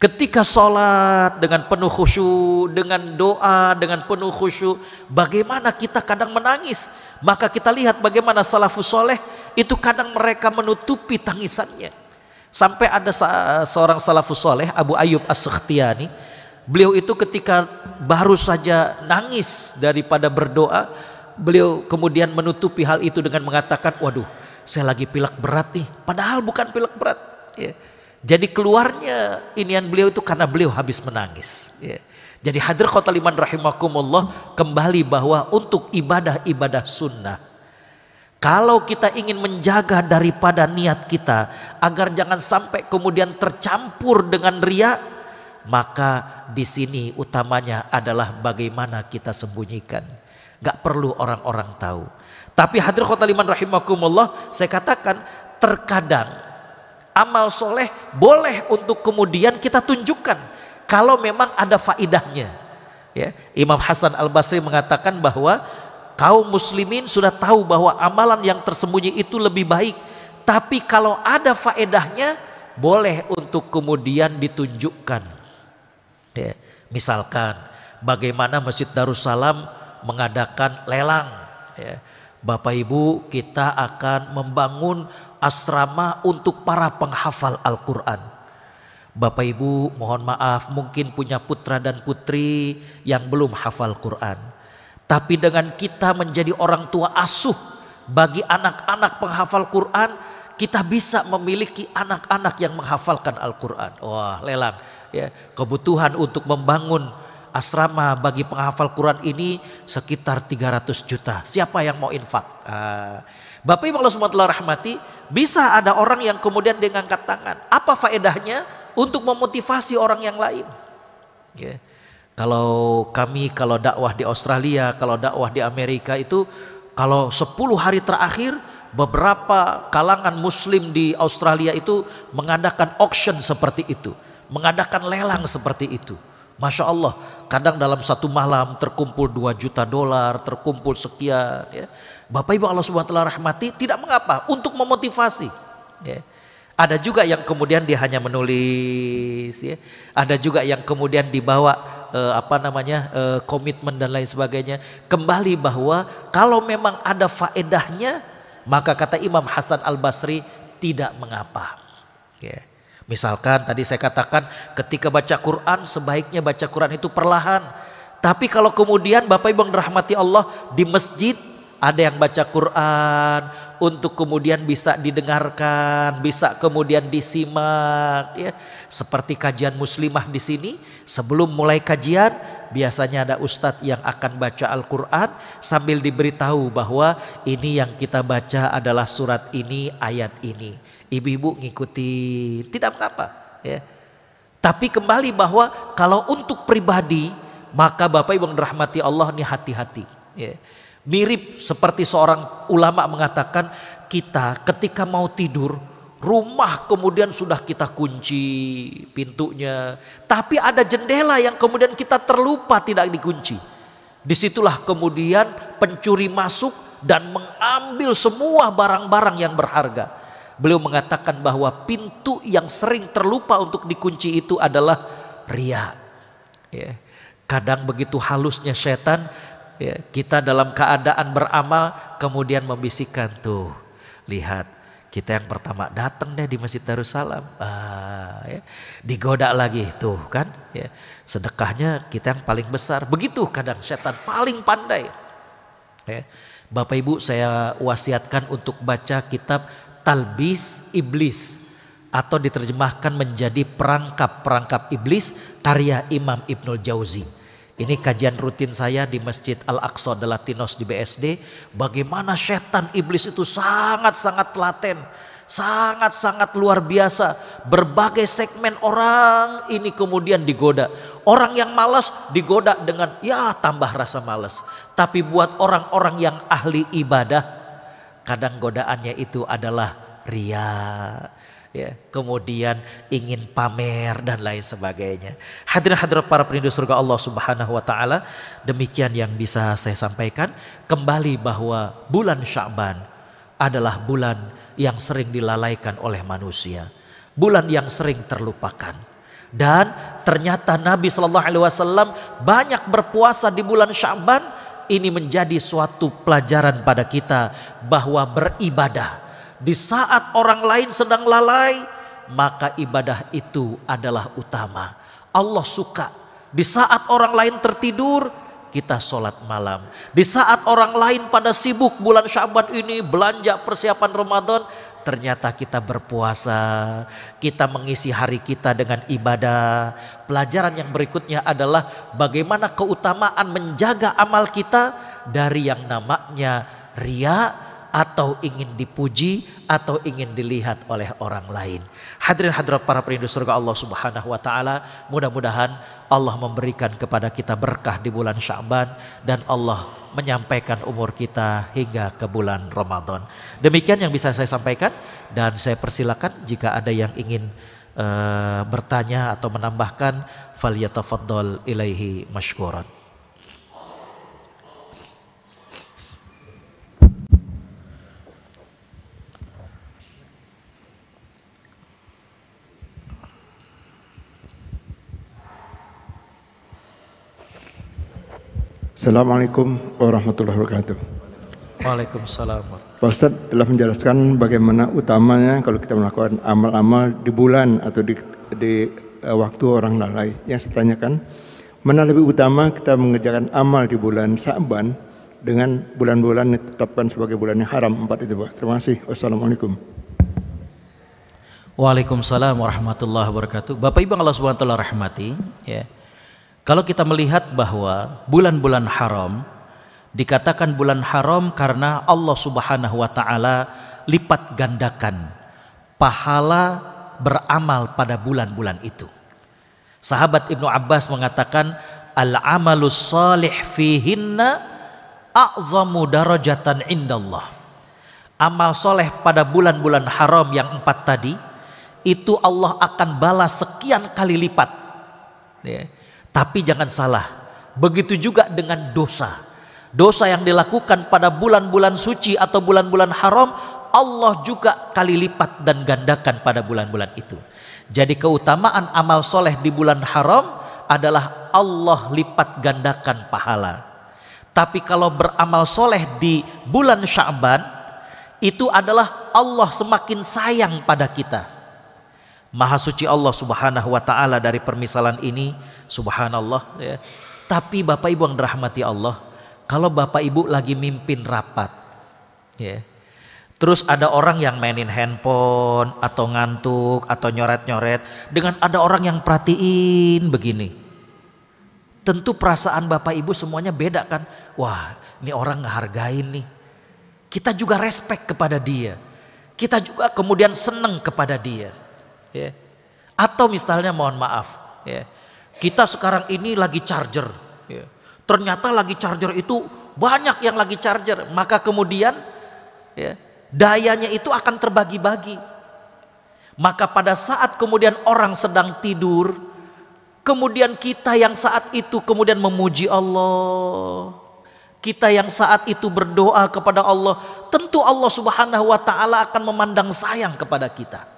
A: Ketika sholat dengan penuh khusyuk, dengan doa, dengan penuh khusyuk, bagaimana kita kadang menangis. Maka kita lihat bagaimana salafus soleh itu kadang mereka menutupi tangisannya. Sampai ada seorang salafus soleh, Abu Ayub as sukhtiani beliau itu ketika baru saja nangis daripada berdoa, beliau kemudian menutupi hal itu dengan mengatakan, waduh saya lagi pilek berat nih, padahal bukan pilek berat. Yeah jadi keluarnya inian beliau itu karena beliau habis menangis. Ya. Jadi hadir kota liman rahimakumullah kembali bahwa untuk ibadah-ibadah sunnah. Kalau kita ingin menjaga daripada niat kita agar jangan sampai kemudian tercampur dengan ria, maka di sini utamanya adalah bagaimana kita sembunyikan. Gak perlu orang-orang tahu. Tapi hadir kota liman rahimakumullah saya katakan terkadang amal soleh boleh untuk kemudian kita tunjukkan kalau memang ada faidahnya. Ya, Imam Hasan Al Basri mengatakan bahwa kaum muslimin sudah tahu bahwa amalan yang tersembunyi itu lebih baik, tapi kalau ada faedahnya boleh untuk kemudian ditunjukkan. Ya, misalkan bagaimana Masjid Darussalam mengadakan lelang. Ya, Bapak Ibu kita akan membangun asrama untuk para penghafal Al-Quran. Bapak Ibu mohon maaf mungkin punya putra dan putri yang belum hafal Quran. Tapi dengan kita menjadi orang tua asuh bagi anak-anak penghafal Quran, kita bisa memiliki anak-anak yang menghafalkan Al-Quran. Wah lelang ya kebutuhan untuk membangun asrama bagi penghafal Quran ini sekitar 300 juta. Siapa yang mau infak? Uh, Bapak Ibu Allah SWT rahmati, bisa ada orang yang kemudian dia ngangkat tangan. Apa faedahnya untuk memotivasi orang yang lain? Ya. Kalau kami, kalau dakwah di Australia, kalau dakwah di Amerika itu, kalau 10 hari terakhir, beberapa kalangan muslim di Australia itu mengadakan auction seperti itu. Mengadakan lelang seperti itu. Masya Allah, kadang dalam satu malam terkumpul 2 juta dolar, terkumpul sekian. Ya. Bapak Ibu Allah Subhanahu rahmati, tidak mengapa, untuk memotivasi. Ya. Ada juga yang kemudian dia hanya menulis, ya. ada juga yang kemudian dibawa eh, apa namanya eh, komitmen dan lain sebagainya. Kembali bahwa kalau memang ada faedahnya, maka kata Imam Hasan Al Basri tidak mengapa. Ya. Misalkan tadi saya katakan ketika baca Quran sebaiknya baca Quran itu perlahan. Tapi kalau kemudian Bapak Ibu rahmati Allah di masjid ada yang baca Quran untuk kemudian bisa didengarkan, bisa kemudian disimak ya. Seperti kajian muslimah di sini, sebelum mulai kajian biasanya ada ustadz yang akan baca Al-Qur'an sambil diberitahu bahwa ini yang kita baca adalah surat ini, ayat ini. Ibu-ibu ngikuti, tidak apa-apa. Ya. Tapi kembali bahwa kalau untuk pribadi, maka Bapak Ibu yang dirahmati Allah nih hati-hati. Ya. Mirip seperti seorang ulama mengatakan, kita ketika mau tidur, rumah kemudian sudah kita kunci pintunya. Tapi ada jendela yang kemudian kita terlupa tidak dikunci. Disitulah kemudian pencuri masuk dan mengambil semua barang-barang yang berharga. Beliau mengatakan bahwa pintu yang sering terlupa untuk dikunci itu adalah ria. Ya. Kadang begitu halusnya setan, ya, kita dalam keadaan beramal kemudian membisikkan tuh, lihat kita yang pertama datang deh di Masjid Darussalam, ah, ya. digoda lagi tuh kan, ya. sedekahnya kita yang paling besar. Begitu kadang setan paling pandai. Ya. Bapak Ibu saya wasiatkan untuk baca kitab Talbis Iblis atau diterjemahkan menjadi perangkap-perangkap iblis karya Imam Ibnul Jauzi. Ini kajian rutin saya di Masjid Al-Aqsa de Latinos di BSD. Bagaimana setan iblis itu sangat-sangat telaten. Sangat-sangat luar biasa. Berbagai segmen orang ini kemudian digoda. Orang yang malas digoda dengan ya tambah rasa malas. Tapi buat orang-orang yang ahli ibadah kadang godaannya itu adalah ria ya kemudian ingin pamer dan lain sebagainya hadirin hadirat para perindu surga Allah Subhanahu wa taala demikian yang bisa saya sampaikan kembali bahwa bulan Sya'ban adalah bulan yang sering dilalaikan oleh manusia bulan yang sering terlupakan dan ternyata Nabi Shallallahu Alaihi Wasallam banyak berpuasa di bulan Sya'ban ini menjadi suatu pelajaran pada kita bahwa beribadah di saat orang lain sedang lalai, maka ibadah itu adalah utama. Allah suka di saat orang lain tertidur, kita sholat malam. Di saat orang lain pada sibuk bulan Syaban ini belanja persiapan Ramadan, ternyata kita berpuasa, kita mengisi hari kita dengan ibadah. Pelajaran yang berikutnya adalah bagaimana keutamaan menjaga amal kita dari yang namanya ria atau ingin dipuji atau ingin dilihat oleh orang lain. Hadirin hadirat para perindu surga Allah Subhanahu wa taala, mudah-mudahan Allah memberikan kepada kita berkah di bulan Syaban dan Allah menyampaikan umur kita hingga ke bulan Ramadan. Demikian yang bisa saya sampaikan dan saya persilakan jika ada yang ingin uh, bertanya atau menambahkan falyatafaddal ilaihi mashkurat Assalamualaikum warahmatullahi wabarakatuh. Waalaikumsalam. Pak Ustaz telah menjelaskan bagaimana utamanya kalau kita melakukan amal-amal di bulan atau di, di uh, waktu orang lalai. Yang saya tanyakan, mana lebih utama kita mengerjakan amal di bulan Sa'ban dengan bulan-bulan ditetapkan sebagai bulan yang haram empat itu Pak. Terima kasih. Wassalamualaikum. Waalaikumsalam warahmatullahi wabarakatuh. Bapak Ibu Allah Subhanahu wa rahmati, ya. Kalau kita melihat bahwa bulan-bulan haram dikatakan bulan haram karena Allah Subhanahu wa taala lipat gandakan pahala beramal pada bulan-bulan itu. Sahabat Ibnu Abbas mengatakan al-amalus salih fihinna a'zamu darajatan indallah. Amal soleh pada bulan-bulan haram yang empat tadi itu Allah akan balas sekian kali lipat. Ya tapi jangan salah, begitu juga dengan dosa. Dosa yang dilakukan pada bulan-bulan suci atau bulan-bulan haram, Allah juga kali lipat dan gandakan pada bulan-bulan itu. Jadi keutamaan amal soleh di bulan haram adalah Allah lipat gandakan pahala. Tapi kalau beramal soleh di bulan Syaban, itu adalah Allah semakin sayang pada kita. Maha suci Allah subhanahu wa ta'ala dari permisalan ini, subhanallah ya. Tapi Bapak Ibu yang dirahmati Allah, kalau Bapak Ibu lagi mimpin rapat ya. Terus ada orang yang mainin handphone atau ngantuk atau nyoret-nyoret dengan ada orang yang perhatiin begini. Tentu perasaan Bapak Ibu semuanya beda kan. Wah, ini orang ngehargain nih. Kita juga respect kepada dia. Kita juga kemudian seneng kepada dia. Ya. Atau misalnya mohon maaf, ya. Kita sekarang ini lagi charger. Ya. Ternyata lagi charger itu banyak yang lagi charger. Maka kemudian ya, dayanya itu akan terbagi-bagi. Maka pada saat kemudian orang sedang tidur, kemudian kita yang saat itu kemudian memuji Allah, kita yang saat itu berdoa kepada Allah, tentu Allah Subhanahu wa taala akan memandang sayang kepada kita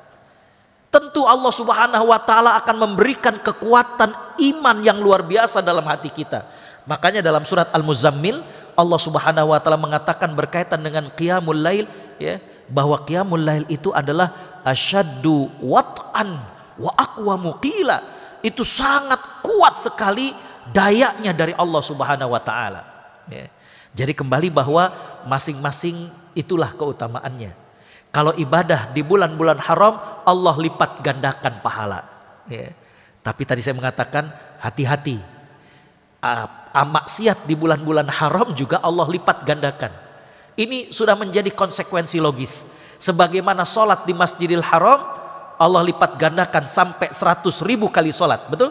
A: tentu Allah Subhanahu wa taala akan memberikan kekuatan iman yang luar biasa dalam hati kita. Makanya dalam surat Al-Muzammil Allah Subhanahu wa taala mengatakan berkaitan dengan qiyamul lail ya, bahwa qiyamul lail itu adalah asyaddu wat'an wa aqwamu muqila. Itu sangat kuat sekali dayanya dari Allah Subhanahu wa taala. Ya. Jadi kembali bahwa masing-masing itulah keutamaannya. Kalau ibadah di bulan-bulan haram, Allah lipat gandakan pahala. Ya. Tapi tadi saya mengatakan hati-hati. Amaksiat di bulan-bulan haram juga Allah lipat gandakan. Ini sudah menjadi konsekuensi logis. Sebagaimana sholat di Masjidil Haram, Allah lipat gandakan sampai 100 ribu kali sholat. Betul?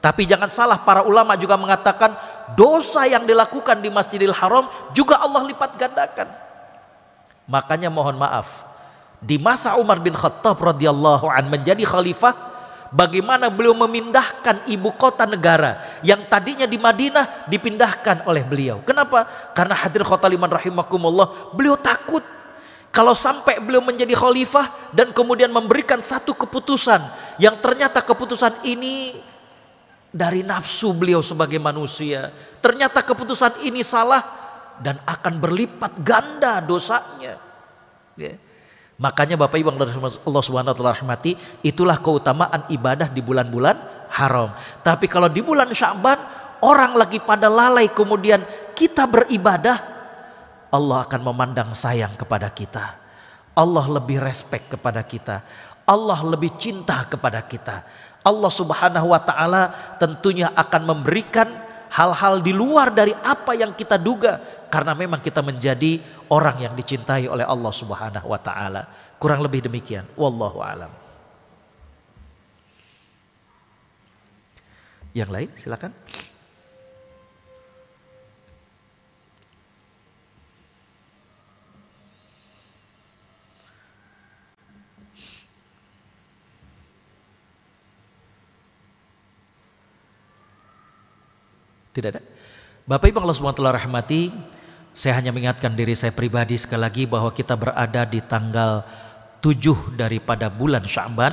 A: Tapi jangan salah para ulama juga mengatakan dosa yang dilakukan di Masjidil Haram juga Allah lipat gandakan. Makanya mohon maaf, di masa Umar bin Khattab radhiyallahu an menjadi khalifah, bagaimana beliau memindahkan ibu kota negara yang tadinya di Madinah dipindahkan oleh beliau. Kenapa? Karena hadir khotaliman rahimakumullah, beliau takut kalau sampai beliau menjadi khalifah dan kemudian memberikan satu keputusan yang ternyata keputusan ini dari nafsu beliau sebagai manusia, ternyata keputusan ini salah dan akan berlipat ganda dosanya. Ya. Makanya Bapak Ibu Allah Subhanahu wa taala rahmati, itulah keutamaan ibadah di bulan-bulan haram. Tapi kalau di bulan Sya'ban orang lagi pada lalai kemudian kita beribadah, Allah akan memandang sayang kepada kita. Allah lebih respect kepada kita. Allah lebih cinta kepada kita. Allah Subhanahu wa taala tentunya akan memberikan hal-hal di luar dari apa yang kita duga karena memang kita menjadi orang yang dicintai oleh Allah Subhanahu wa taala. Kurang lebih demikian. Wallahu alam. Yang lain silakan. Tidak ada. Bapak Ibu Allah SWT rahmati, saya hanya mengingatkan diri saya pribadi sekali lagi bahwa kita berada di tanggal 7 daripada bulan Sya'ban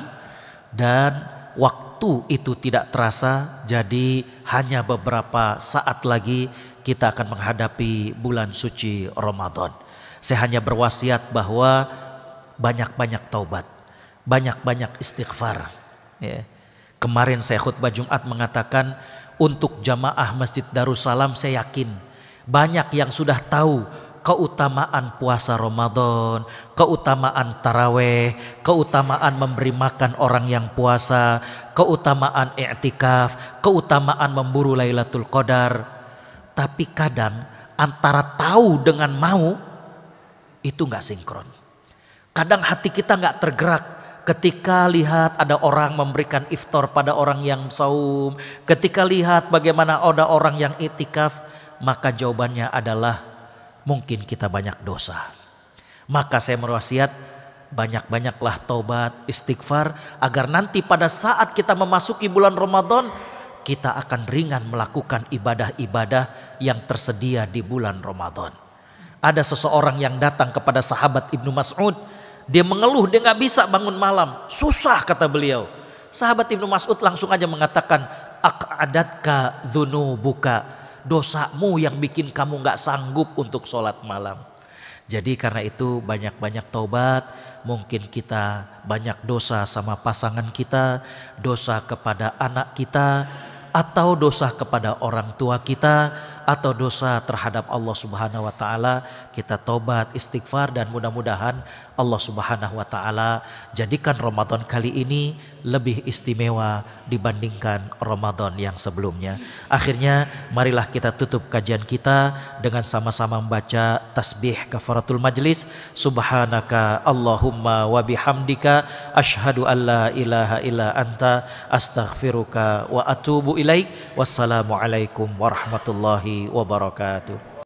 A: dan waktu itu tidak terasa jadi hanya beberapa saat lagi kita akan menghadapi bulan suci Ramadan. Saya hanya berwasiat bahwa banyak-banyak taubat, banyak-banyak istighfar. Ya. Kemarin saya khutbah Jumat mengatakan untuk jamaah Masjid Darussalam saya yakin banyak yang sudah tahu keutamaan puasa Ramadan, keutamaan taraweh, keutamaan memberi makan orang yang puasa, keutamaan i'tikaf, keutamaan memburu Lailatul Qadar. Tapi kadang antara tahu dengan mau itu nggak sinkron. Kadang hati kita nggak tergerak ketika lihat ada orang memberikan iftar pada orang yang saum, ketika lihat bagaimana ada orang yang itikaf, maka jawabannya adalah mungkin kita banyak dosa. Maka saya merwasiat banyak-banyaklah taubat istighfar agar nanti pada saat kita memasuki bulan Ramadan kita akan ringan melakukan ibadah-ibadah yang tersedia di bulan Ramadan. Ada seseorang yang datang kepada sahabat Ibnu Mas'ud. Dia mengeluh dia nggak bisa bangun malam. Susah kata beliau. Sahabat Ibnu Mas'ud langsung aja mengatakan. Ak'adatka dhunubuka dosamu yang bikin kamu gak sanggup untuk sholat malam. Jadi karena itu banyak-banyak taubat, mungkin kita banyak dosa sama pasangan kita, dosa kepada anak kita, atau dosa kepada orang tua kita, atau dosa terhadap Allah Subhanahu wa taala, kita tobat, istighfar dan mudah-mudahan Allah Subhanahu wa taala jadikan Ramadan kali ini lebih istimewa dibandingkan Ramadan yang sebelumnya. Akhirnya marilah kita tutup kajian kita dengan sama-sama membaca tasbih kafaratul majlis subhanaka Allahumma wa bihamdika asyhadu alla ilaha illa anta astaghfiruka wa atubu ilaik wassalamu alaikum warahmatullahi wabarakatuh.